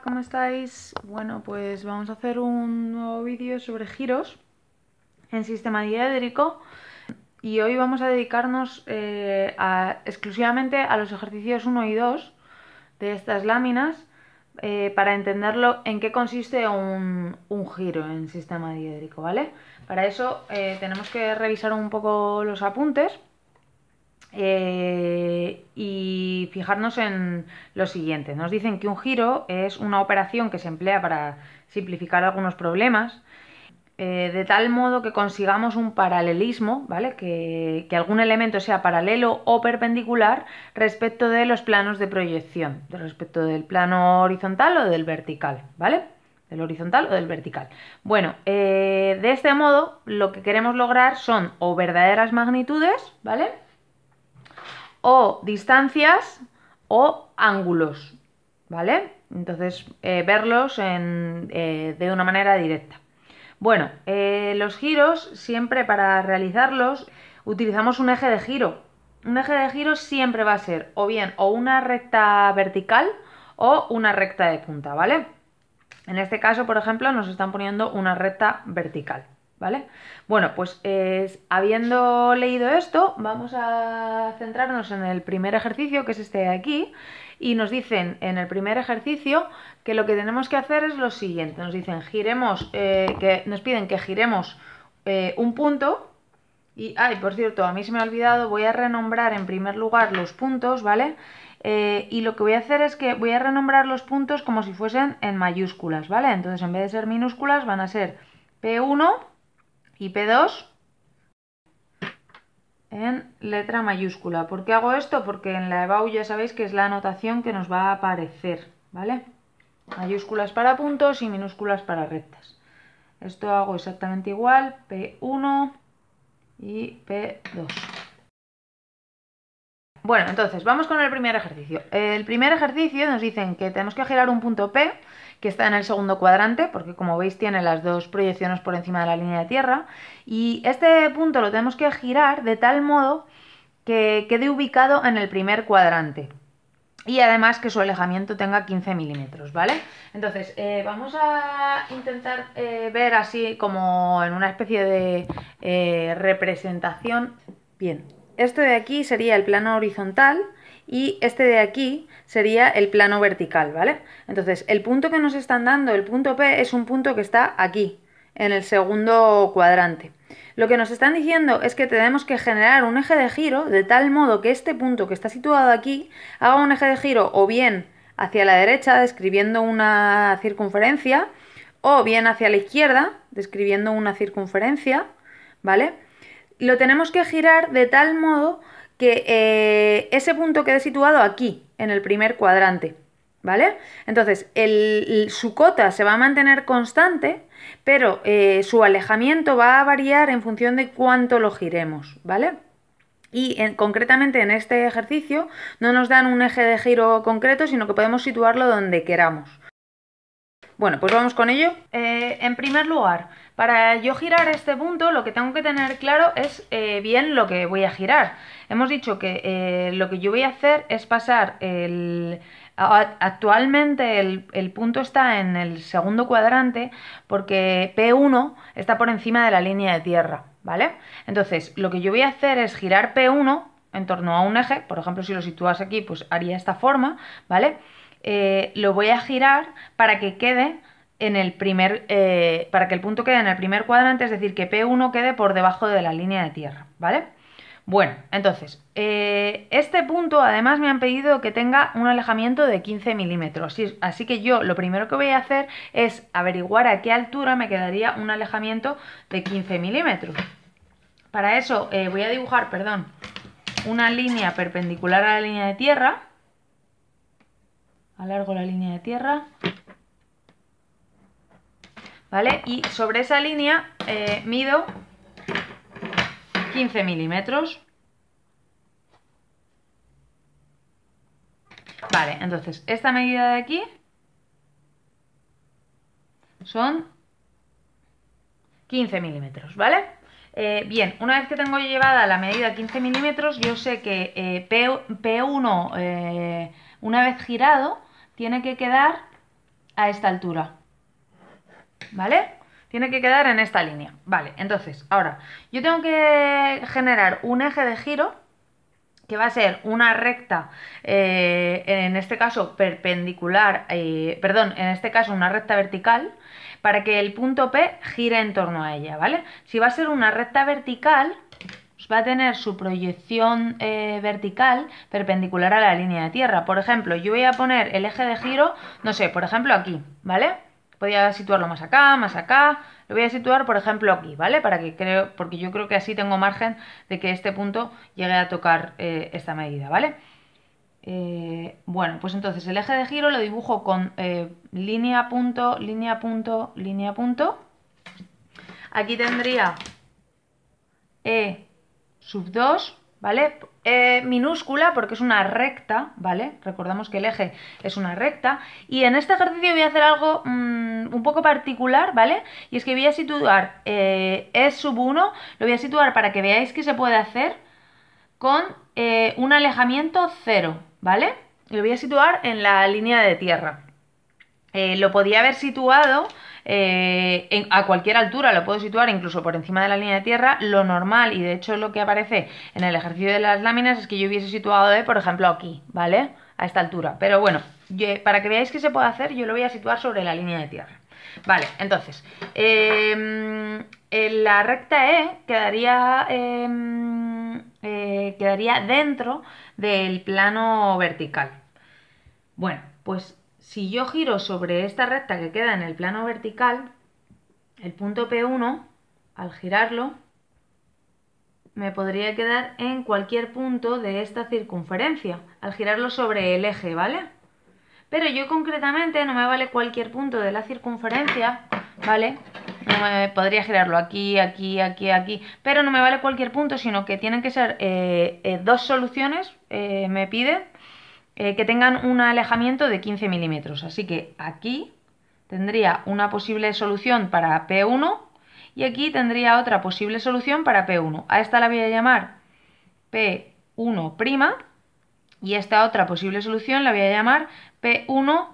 ¿cómo estáis? Bueno, pues vamos a hacer un nuevo vídeo sobre giros en sistema diédrico y hoy vamos a dedicarnos eh, exclusivamente a los ejercicios 1 y 2 de estas láminas eh, para entenderlo en qué consiste un, giro en sistema diédrico, ¿vale? Para eso eh, tenemos que revisar un poco los apuntes eh, y fijarnos en lo siguiente. Nos dicen que un giro es una operación que se emplea para simplificar algunos problemas, eh, de tal modo que consigamos un paralelismo, ¿vale? Que, algún elemento sea paralelo o perpendicular respecto de los planos de proyección, respecto del plano horizontal o del vertical, ¿vale? del horizontal o del vertical. Bueno, eh, de este modo lo que queremos lograr son o verdaderas magnitudes, ¿vale? o distancias o ángulos, ¿vale? Entonces, eh, verlos en, eh, de una manera directa. Bueno, eh, los giros, siempre para realizarlos, utilizamos un eje de giro. Un eje de giro siempre va a ser o bien o una recta vertical o una recta de punta, ¿vale? En este caso, por ejemplo, nos están poniendo una recta vertical. ¿vale? Bueno, pues eh, habiendo leído esto, vamos a centrarnos en el primer ejercicio, que es este de aquí, y nos dicen en el primer ejercicio que lo que tenemos que hacer es lo siguiente, nos dicen giremos, eh, que nos piden que giremos eh, un punto, y, ay, por cierto, a mí se me ha olvidado, voy a renombrar en primer lugar los puntos, ¿vale? y lo que voy a hacer es que voy a renombrar los puntos como si fuesen en mayúsculas, ¿vale? Entonces en vez de ser minúsculas van a ser P1 y P2 en letra mayúscula. ¿Por qué hago esto? Porque en la EBAU ya sabéis que es la anotación que nos va a aparecer, ¿vale? Mayúsculas para puntos y minúsculas para rectas. Esto hago exactamente igual, P1 y P2. Bueno, entonces, vamos con el primer ejercicio. El primer ejercicio nos dicen que tenemos que girar un punto P que está en el segundo cuadrante, porque como veis tiene las dos proyecciones por encima de la línea de tierra, y este punto lo tenemos que girar de tal modo que quede ubicado en el primer cuadrante. Y además que su alejamiento tenga 15 milímetros, ¿vale? Entonces, eh, vamos a intentar eh, ver así como en una especie de eh, representación. Bien, esto de aquí sería el plano horizontal, y este de aquí sería el plano vertical, ¿vale? Entonces, el punto que nos están dando, el punto P, es un punto que está aquí, en el segundo cuadrante. Lo que nos están diciendo es que tenemos que generar un eje de giro de tal modo que este punto que está situado aquí haga un eje de giro o bien hacia la derecha describiendo una circunferencia o bien hacia la izquierda describiendo una circunferencia, ¿vale? Lo tenemos que girar de tal modo que eh, ese punto quede situado aquí, en el primer cuadrante. ¿Vale? Entonces, su cota se va a mantener constante, pero eh, su alejamiento va a variar en función de cuánto lo giremos, ¿vale? Y concretamente en este ejercicio no nos dan un eje de giro concreto, sino que podemos situarlo donde queramos. Bueno, pues vamos con ello. Eh, en primer lugar, para yo girar este punto, lo que tengo que tener claro es eh, bien lo que voy a girar. Hemos dicho que eh, lo que yo voy a hacer es pasar el... Actualmente el, el, punto está en el segundo cuadrante porque P1 está por encima de la línea de tierra, ¿vale? Entonces, lo que yo voy a hacer es girar P1 en torno a un eje, por ejemplo, si lo situas aquí, pues haría esta forma, ¿vale? Eh, lo voy a girar para que quede en el primer, eh, para que el punto quede en el primer cuadrante, es decir, que P1 quede por debajo de la línea de tierra, ¿vale? Bueno, entonces, eh, este punto además me han pedido que tenga un alejamiento de 15 milímetros, así que yo lo primero que voy a hacer es averiguar a qué altura me quedaría un alejamiento de 15 milímetros. Para eso voy a dibujar, perdón, una línea perpendicular a la línea de tierra, alargo la línea de tierra, ¿vale? Y sobre esa línea eh, mido 15 milímetros. Vale, entonces esta medida de aquí son 15 milímetros, ¿vale? Eh, bien, una vez que tengo llevada la medida 15 milímetros, yo sé que eh, P, 1 una vez girado, tiene que quedar a esta altura. ¿Vale? Tiene que quedar en esta línea. Vale, entonces, ahora, yo tengo que generar un eje de giro que va a ser una recta, eh, en este caso perpendicular, eh, perdón, en este caso una recta vertical, para que el punto P gire en torno a ella, ¿vale? Si va a ser una recta vertical, pues va a tener su proyección eh, vertical perpendicular a la línea de tierra. Por ejemplo, yo voy a poner el eje de giro, no sé, por ejemplo aquí, ¿vale? Podría situarlo más acá, más acá. Lo voy a situar, por ejemplo, aquí, ¿vale? Para que creo, porque yo creo que así tengo margen de que este punto llegue a tocar eh, esta medida, ¿vale? Eh, bueno, pues entonces el eje de giro lo dibujo con línea, punto, línea, punto, línea, punto. Aquí tendría E sub 2, ¿vale? Eh, minúscula porque es una recta, ¿vale? Recordamos que el eje es una recta. Y en este ejercicio voy a hacer algo mm, un poco particular, ¿vale? Y es que voy a situar eh, E sub 1, lo voy a situar para que veáis que se puede hacer con eh, un alejamiento 0, ¿vale? Lo voy a situar en la línea de tierra. Eh, lo podía haber situado eh, a cualquier altura, lo puedo situar incluso por encima de la línea de tierra, lo normal, y de hecho lo que aparece en el ejercicio de las láminas es que yo hubiese situado de, por ejemplo, aquí, ¿vale? A esta altura. Pero bueno, para que veáis que se puede hacer, yo lo voy a situar sobre la línea de tierra. Vale, entonces, em, la recta E quedaría, em, eh, quedaría dentro del plano vertical. Bueno, pues si yo giro sobre esta recta que queda en el plano vertical, el punto P1, al girarlo, me podría quedar en cualquier punto de esta circunferencia, al girarlo sobre el eje, ¿vale? Pero yo concretamente no me vale cualquier punto de la circunferencia, ¿vale? No me, podría girarlo aquí, aquí, aquí, aquí, pero no me vale cualquier punto, sino que tienen que ser eh, eh, dos soluciones, eh, me pide, eh, que tengan un alejamiento de 15 milímetros. Así que aquí tendría una posible solución para P1 y aquí tendría otra posible solución para P1. A esta la voy a llamar P1' y esta otra posible solución la voy a llamar P1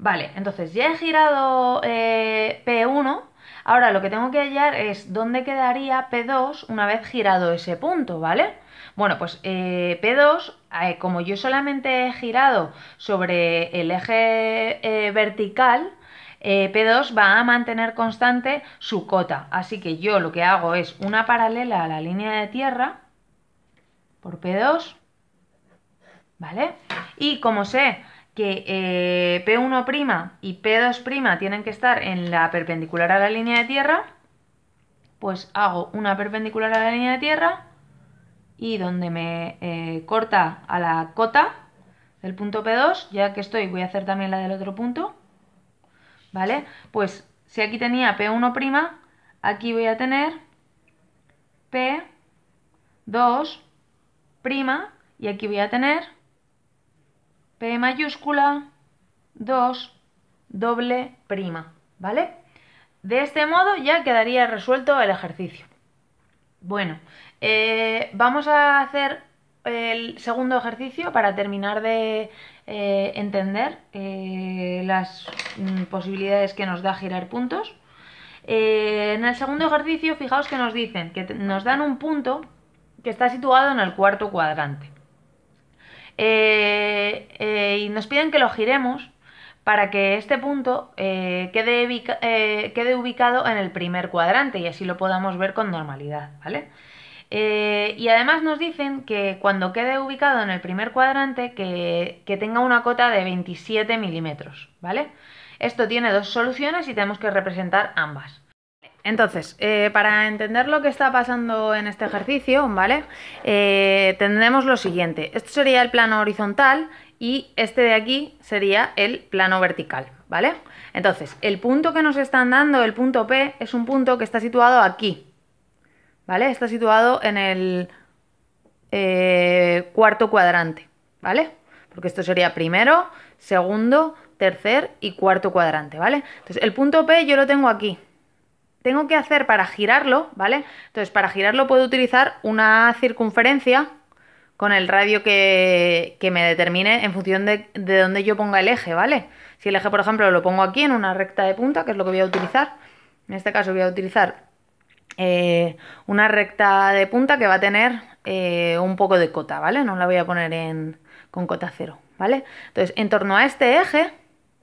Vale, entonces ya he girado eh, P1, ahora lo que tengo que hallar es dónde quedaría P2 una vez girado ese punto, ¿vale? Bueno, pues eh, P2, eh, como yo solamente he girado sobre el eje eh, vertical, P2 va a mantener constante su cota. Así que yo lo que hago es una paralela a la línea de tierra por P2, ¿vale? Y como sé que P1' y P2' tienen que estar en la perpendicular a la línea de tierra, pues hago una perpendicular a la línea de tierra y donde me eh, corta a la cota del punto P2, ya que estoy, voy a hacer también la del otro punto, ¿vale? Pues si aquí tenía P1', aquí voy a tener P2', y aquí voy a tener P mayúscula 2 doble prima, ¿vale? De este modo ya quedaría resuelto el ejercicio. Bueno, eh, vamos a hacer el segundo ejercicio para terminar de eh, entender eh, las mm, posibilidades que nos da girar puntos. en el segundo ejercicio, fijaos que nos dicen que nos dan un punto que está situado en el cuarto cuadrante. y nos piden que lo giremos para que este punto quede, quede, ubicado en el primer cuadrante y así lo podamos ver con normalidad, ¿vale? Eh, y además nos dicen que cuando quede ubicado en el primer cuadrante, que, tenga una cota de 27 milímetros, ¿vale? Esto tiene dos soluciones y tenemos que representar ambas. Entonces, eh, para entender lo que está pasando en este ejercicio, ¿vale? Eh, tendremos lo siguiente. Esto sería el plano horizontal y este de aquí sería el plano vertical, ¿vale? Entonces, el punto que nos están dando, el punto P, es un punto que está situado aquí, ¿vale? Está situado en el eh, cuarto cuadrante, ¿vale? Porque esto sería primero, segundo, tercer y cuarto cuadrante, ¿vale? Entonces, el punto P yo lo tengo aquí. Tengo que hacer para girarlo, ¿vale? Entonces, para girarlo puedo utilizar una circunferencia con el radio que, me determine en función de, de dónde yo ponga el eje, ¿vale? Si el eje, por ejemplo, lo pongo aquí en una recta de punta, que es lo que voy a utilizar, en este caso voy a utilizar eh, una recta de punta que va a tener eh, un poco de cota, ¿vale? No la voy a poner con cota cero, ¿vale? Entonces, en torno a este eje,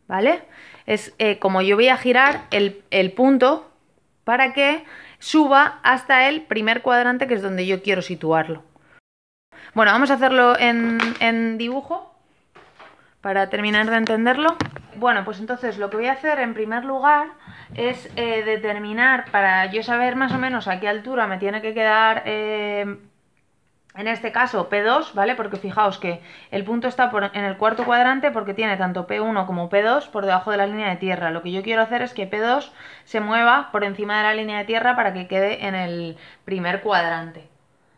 ¿vale? Es eh, como yo voy a girar el, punto para que suba hasta el primer cuadrante que es donde yo quiero situarlo. Bueno, vamos a hacerlo en dibujo para terminar de entenderlo. Bueno, pues entonces lo que voy a hacer en primer lugar es eh, determinar, para yo saber más o menos a qué altura me tiene que quedar, eh, en este caso P2, ¿vale? Porque fijaos que el punto está en el cuarto cuadrante porque tiene tanto P1 como P2 por debajo de la línea de tierra. Lo que yo quiero hacer es que P2 se mueva por encima de la línea de tierra para que quede en el primer cuadrante.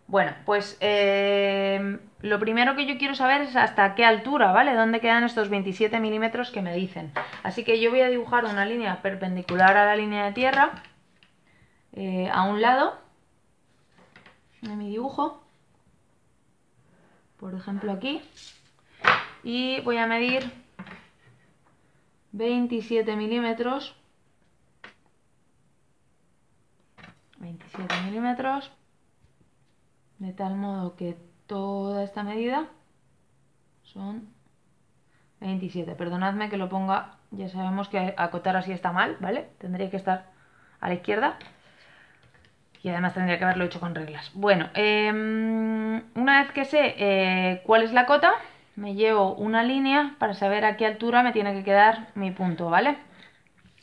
Bueno, pues em, lo primero que yo quiero saber es hasta qué altura, ¿vale? ¿Dónde quedan estos 27 milímetros que me dicen? Así que yo voy a dibujar una línea perpendicular a la línea de tierra, eh, a un lado de mi dibujo, por ejemplo aquí, y voy a medir 27 milímetros, 27 milímetros, de tal modo que toda esta medida son 27. Perdonadme que lo ponga, ya sabemos que acotar así está mal, ¿vale? Tendría que estar a la izquierda y además tendría que haberlo hecho con reglas. Bueno, em, una vez que sé eh, cuál es la cota, me llevo una línea para saber a qué altura me tiene que quedar mi punto, ¿vale?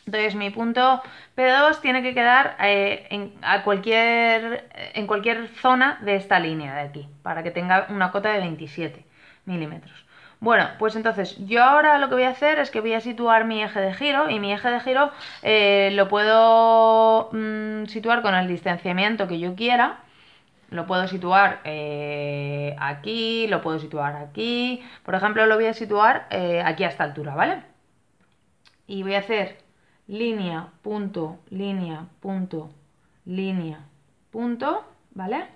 Entonces mi punto P2 tiene que quedar eh, en, cualquier, en cualquier zona de esta línea de aquí, para que tenga una cota de 27 milímetros. Bueno, pues entonces yo ahora lo que voy a hacer es que voy a situar mi eje de giro y mi eje de giro eh, lo puedo mm, situar con el distanciamiento que yo quiera. Lo puedo situar eh, aquí, lo puedo situar aquí. Por ejemplo, lo voy a situar aquí a esta altura, ¿vale? Y voy a hacer línea, punto, línea, punto, línea, punto, ¿vale?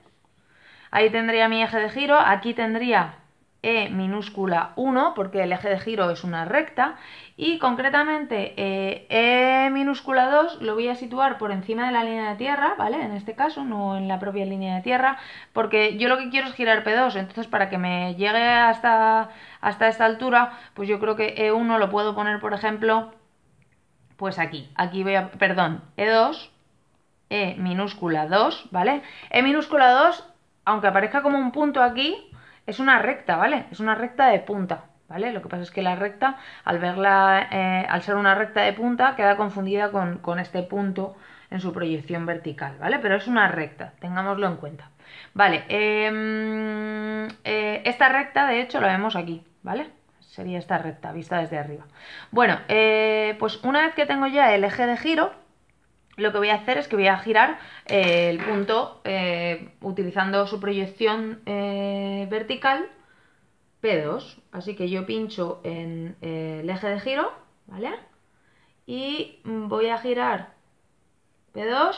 Ahí tendría mi eje de giro, aquí tendría E minúscula 1, porque el eje de giro es una recta, y concretamente eh, E minúscula 2 lo voy a situar por encima de la línea de tierra, ¿vale? En este caso, no en la propia línea de tierra, porque yo lo que quiero es girar P2, entonces para que me llegue hasta, hasta esta altura, pues yo creo que E1 lo puedo poner, por ejemplo, pues aquí, aquí voy a, perdón, E2, E minúscula 2, ¿vale? E minúscula 2, aunque aparezca como un punto aquí, es una recta, ¿vale? Es una recta de punta, ¿vale? Lo que pasa es que la recta, al verla, eh, al ser una recta de punta, queda confundida con, este punto en su proyección vertical, ¿vale? Pero es una recta, tengámoslo en cuenta. Vale, em, eh, esta recta, de hecho, la vemos aquí, ¿vale? sería esta recta, vista desde arriba. Bueno, eh, pues una vez que tengo ya el eje de giro, lo que voy a hacer es que voy a girar eh, el punto eh, utilizando su proyección vertical P2. Así que yo pincho en el eje de giro, ¿vale? Y voy a girar P2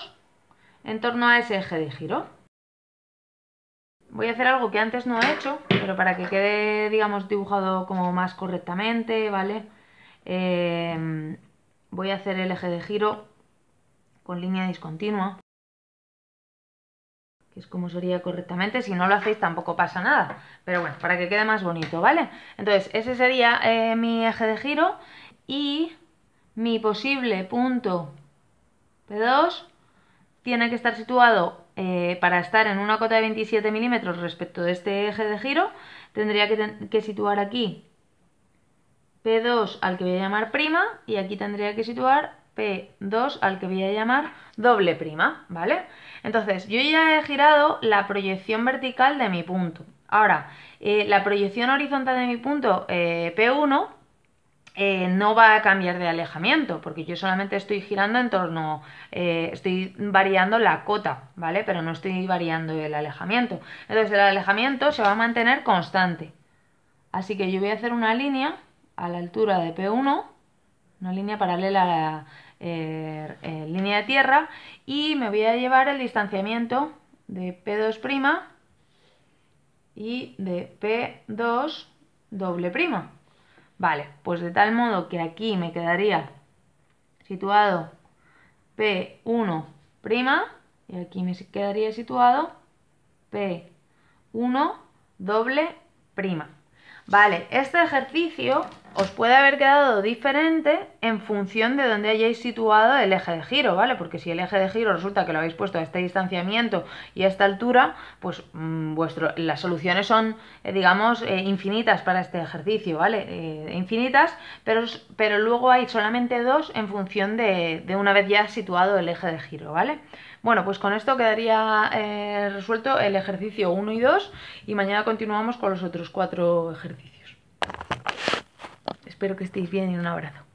en torno a ese eje de giro. Voy a hacer algo que antes no he hecho, pero para que quede, digamos, dibujado como más correctamente, ¿vale? Em, voy a hacer el eje de giro con línea discontinua, que es como sería correctamente. Si no lo hacéis tampoco pasa nada, pero bueno, para que quede más bonito, ¿vale? Entonces, ese sería eh, mi eje de giro y mi posible punto P2 tiene que estar situado eh, para estar en una cota de 27 milímetros respecto de este eje de giro, tendría que, situar aquí P2 al que voy a llamar prima y aquí tendría que situar P2 al que voy a llamar doble prima, ¿vale? Entonces, yo ya he girado la proyección vertical de mi punto. Ahora, eh, la proyección horizontal de mi punto eh, P1 eh, no va a cambiar de alejamiento, porque yo solamente estoy girando en torno, eh, estoy variando la cota, ¿vale? Pero no estoy variando el alejamiento. Entonces el alejamiento se va a mantener constante. Así que yo voy a hacer una línea a la altura de P1, una línea paralela a eh, la línea de tierra, y me voy a llevar el distanciamiento de P2' y de P2 doble prima. Vale, pues de tal modo que aquí me quedaría situado P1', y aquí me quedaría situado P1 doble prima. Vale, este ejercicio os puede haber quedado diferente en función de donde hayáis situado el eje de giro, ¿vale? Porque si el eje de giro resulta que lo habéis puesto a este distanciamiento y a esta altura, pues mm, vuestro, las soluciones son, eh, digamos, eh, infinitas para este ejercicio, ¿vale? Eh, infinitas, pero, pero, luego hay solamente dos en función de, de, una vez ya situado el eje de giro, ¿vale? Bueno, pues con esto quedaría resuelto el ejercicio 1 y 2 y mañana continuamos con los otros cuatro ejercicios. Espero que estéis bien y un abrazo.